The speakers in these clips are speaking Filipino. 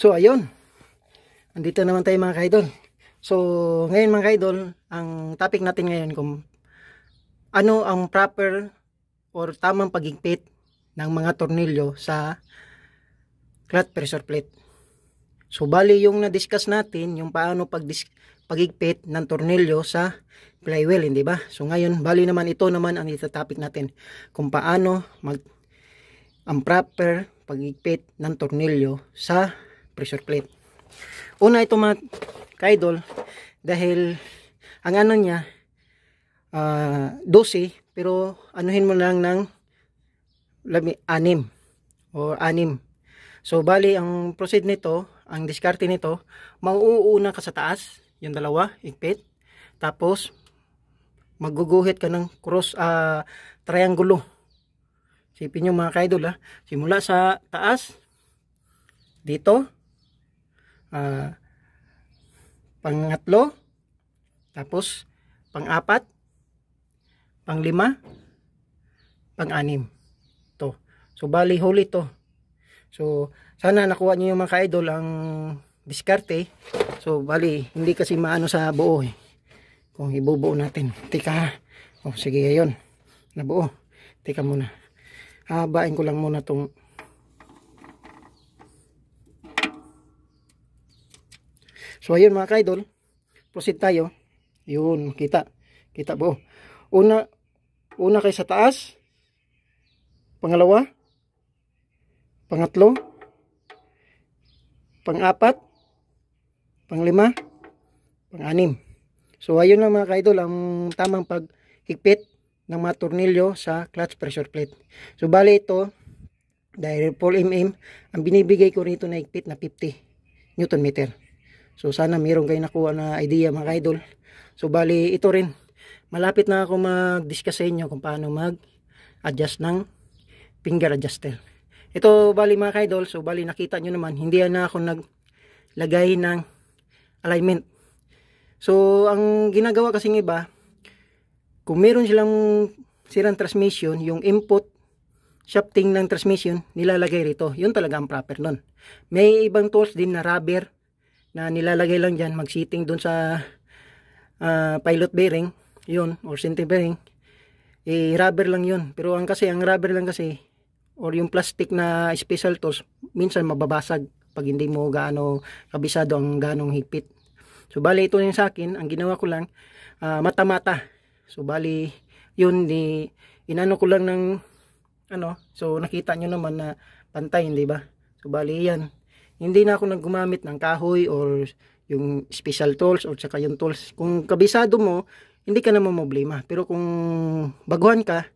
So ayun. Andito naman tayo mga kaidol. So ngayon mga kaidol, ang topic natin ngayon kung ano ang proper or tamang pagigpit ng mga tornilyo sa cloth pressure plate. So bali yung na-discuss natin yung paano pag pagigpit ng tornilyo sa flywheel, hindi ba? So ngayon, bali naman ito naman ang topic natin kung paano mag ang proper pagigpit ng tornilyo sa pressure plate. Una ito mga kaidol dahil ang ano niya uh, ah, 12 pero anuhin mo lang ng 6 o or anim. So bali ang proceed nito, ang diskarte nito, mauuna ka sa taas, yung dalawa, higpit. Tapos magguguhit ka ng cross uh, triangulo. Sipin nyo mga kaidol ha. Ah, simula sa taas, dito, uh, pangatlo, tapos pang-apat, pang-lima, pang-anim. To. So bali huli to. So sana nakuha niyo yung mga idol ang diskarte. So bali hindi kasi maano sa buo eh. Kung ibubuo natin. Tika Oh, sige, ayun. Nabuo. Tika muna. Habain ko lang muna tong So ayun mga ka-idol, proceed tayo. Yun, kita. Kita po. Una, una kay sa taas. Pangalawa. Pangatlo. Pangapat. Panglima. Panganim. So ayun lang mga ka-idol, ang tamang paghigpit ng mga tornilyo sa clutch pressure plate. So bali ito, dahil 4mm, ang binibigay ko rito na higpit na 50 Newton meter. So sana meron kayo nakuha na idea mga idol. So bali ito rin. Malapit na ako mag-discuss sa inyo kung paano mag-adjust ng finger adjuster. Ito bali mga idol. So bali nakita nyo naman hindi na ako naglagay ng alignment. So ang ginagawa kasi ng iba kung meron silang sirang transmission, yung input shafting ng transmission, nilalagay rito. Yun talaga ang proper nun. May ibang tools din na rubber na nilalagay lang dyan, mag-seating dun sa uh, pilot bearing, yun, or center bearing, eh, rubber lang yun. Pero ang kasi, ang rubber lang kasi, or yung plastic na special tools, minsan mababasag pag hindi mo gaano kabisado ang ganong higpit. So, bali, ito yung sa akin, ang ginawa ko lang, ah, mata-mata. so, bali, yun, ni, inano ko lang ng, ano, so, nakita nyo naman na pantay, di ba? So, bali, yan, hindi na ako naggumamit ng kahoy or yung special tools or saka yung tools. Kung kabisado mo, hindi ka na problema. Pero kung baguhan ka,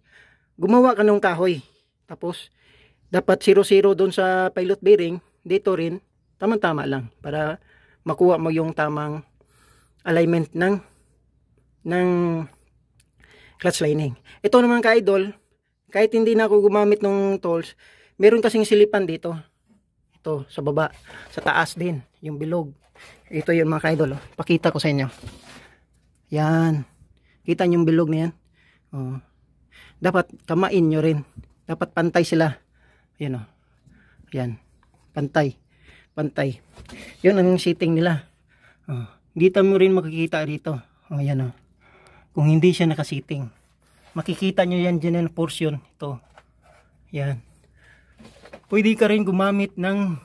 gumawa ka ng kahoy. Tapos, dapat 0-0 doon sa pilot bearing. Dito rin, tamang-tama lang. Para makuha mo yung tamang alignment ng ng clutch lining. Ito naman ka-idol, kahit hindi na ako gumamit ng tools, meron kasing silipan dito to sa baba sa taas din yung bilog ito yun mga kaidol oh. pakita ko sa inyo yan kita yung bilog na yan oh. dapat kamain nyo rin dapat pantay sila yan oh. yan pantay pantay yun ang sitting nila oh. dito mo rin makikita rito oh, yan oh. kung hindi siya nakasiting makikita nyo yan dyan yung portion ito yan pwede ka rin gumamit ng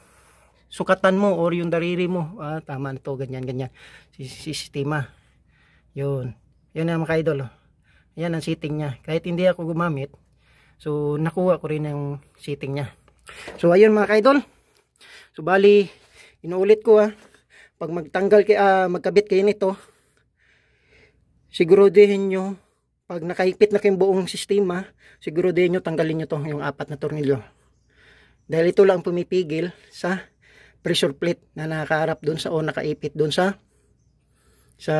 sukatan mo or yung dariri mo ah, tama na to ganyan ganyan sistema yun yan na mga idol oh. yan ang sitting niya kahit hindi ako gumamit so nakuha ko rin yung sitting niya so ayun mga idol so bali inuulit ko ah pag magtanggal kay ah, magkabit kayo nito siguraduhin nyo pag nakahigpit na kayong buong sistema siguraduhin nyo tanggalin nyo to yung apat na tornilyo dahil ito lang pumipigil sa pressure plate na nakaharap doon sa o nakaipit doon sa sa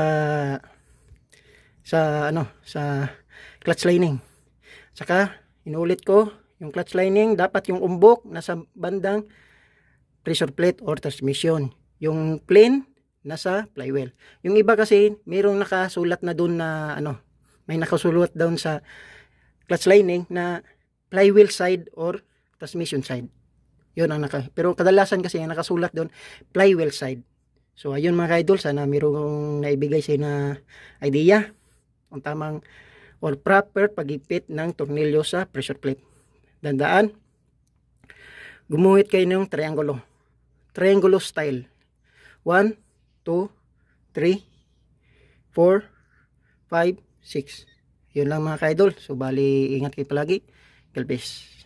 sa ano sa clutch lining. Saka inulit ko yung clutch lining dapat yung umbok nasa bandang pressure plate or transmission. Yung plane nasa flywheel. Yung iba kasi mayroong nakasulat na doon na ano, may nakasulat doon sa clutch lining na flywheel side or transmission side. Yun ang naka. Pero kadalasan kasi ang nakasulat doon, flywheel side. So ayun mga idol, sana mayroong naibigay sa na idea ang tamang or proper pagipit ng tornilyo sa pressure plate. Dandaan, gumuhit kayo ng triangulo. Triangulo style. 1, 2, 3, 4, 5, 6. Yun lang mga idol So bali, ingat kayo palagi. Galbes.